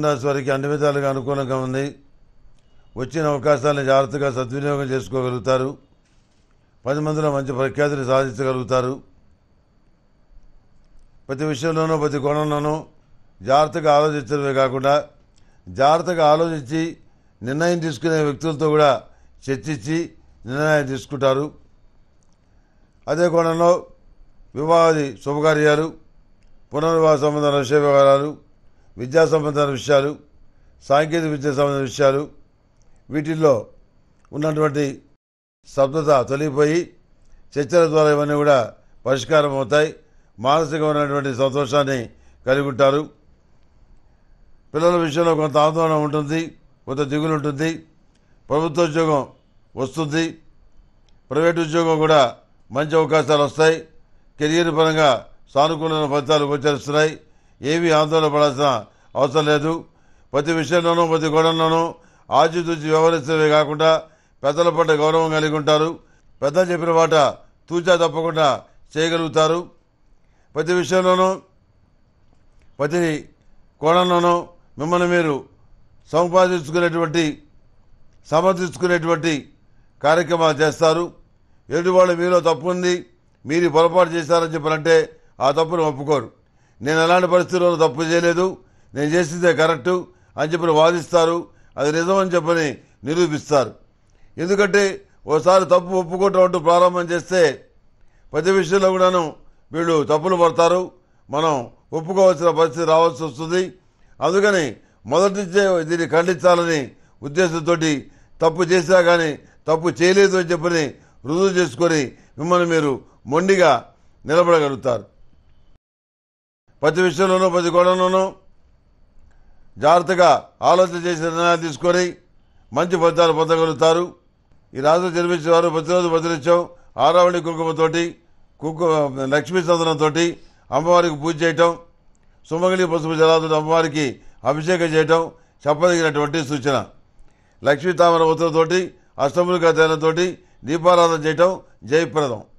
మిథున వారికి అన్ని విధాలుగా అనుకూలంగా ఉంది వచ్చిన అవకాశాలను జాగ్రత్తగా సద్వినియోగం చేసుకోగలుగుతారు పది మందిలో మంచి ప్రఖ్యాతిని సాధించగలుగుతారు ప్రతి విషయంలోనూ ప్రతి కోణంలోనూ జాగ్రత్తగా ఆలోచించడమే కాకుండా జాగ్రత్తగా ఆలోచించి నిర్ణయం తీసుకునే వ్యక్తులతో కూడా చర్చించి నిర్ణయం తీసుకుంటారు అదే కోణంలో వివాహాది శుభకార్యాలు పునర్వివాహ సంబంధాల విషయ వ్యవహారాలు విద్యా సంబంధమైన విషయాలు సాంకేతిక విద్యా సంబంధమైన విషయాలు వీటిల్లో ఉన్నటువంటి శబ్దత తొలగిపోయి చర్చల ద్వారా ఇవన్నీ కూడా పరిష్కారం అవుతాయి మానసికమైనటువంటి సంతోషాన్ని కలిగి ఉంటారు పిల్లల విషయంలో కొంత ఆందోళన ఉంటుంది కొంత దిగులు ఉంటుంది ప్రభుత్వ ఉద్యోగం వస్తుంది ప్రైవేట్ ఉద్యోగం కూడా మంచి అవకాశాలు వస్తాయి కెరియర్ పరంగా సానుకూలమైన ఫలితాలు గోచరిస్తున్నాయి ఏవి ఆందోళన పడాల్సిన అవసరం లేదు ప్రతి విషయంలోనూ ప్రతి గొడవలోనూ ఆచితూచి వ్యవహరిస్తే కాకుండా పెద్దల పట్ల గౌరవం కలిగి ఉంటారు పెద్ద చెప్పిన మాట తూచా తప్పకుండా చేయగలుగుతారు ప్రతి విషయంలోనూ ప్రతి కోణంలోనూ మిమ్మల్ని మీరు సంపాదించుకునేటువంటి సమర్థించుకునేటువంటి కార్యక్రమాలు చేస్తారు వాళ్ళు మీలో తప్పు ఉంది మీరు పొరపాటు చేశారని చెప్పారంటే ఆ తప్పును ఒప్పుకోరు నేను అలాంటి పరిస్థితుల్లో తప్పు చేయలేదు నేను చేసిందే కరెక్టు అని చెప్పి వాదిస్తారు అది నిజమని చెప్పని నిరూపిస్తారు ఎందుకంటే ఓసారి తప్పు ఒప్పుకోవటం అంటూ ప్రారంభం చేస్తే ప్రతి విషయంలో కూడాను వీళ్ళు తప్పులు పడతారు మనం ఒప్పుకోవాల్సిన పరిస్థితి రావాల్సి వస్తుంది అందుకని మొదటి నుంచే దీన్ని ఖండించాలని ఉద్దేశంతో తప్పు చేసినా కానీ తప్పు చేయలేదు అని చెప్పని రుజువు చేసుకొని మిమ్మల్ని మీరు మొండిగా నిలబడగలుగుతారు ప్రతి విషయంలోనూ ప్రతి కోణంలోనూ జాగ్రత్తగా ఆలోచన చేసి నిర్ణయాలు తీసుకొని మంచి ఫలితాలు పొందగలుగుతారు ఈ రాజు జన్మించిన వారు ప్రతిరోజు ప్రచురించాం ఆరావళి కుంకుమతోటి కుంకుమ లక్ష్మీ చందనంతో అమ్మవారికి పూజ చేయటం సుమంగళి పసుపు జలాదుడు అమ్మవారికి అభిషేకం చేయటం చెప్పదగినటువంటి సూచన లక్ష్మీ తామర ఉత్తరంతో అష్టములుగా తేనెతోటి దీపారాధన చేయటం జయప్రదం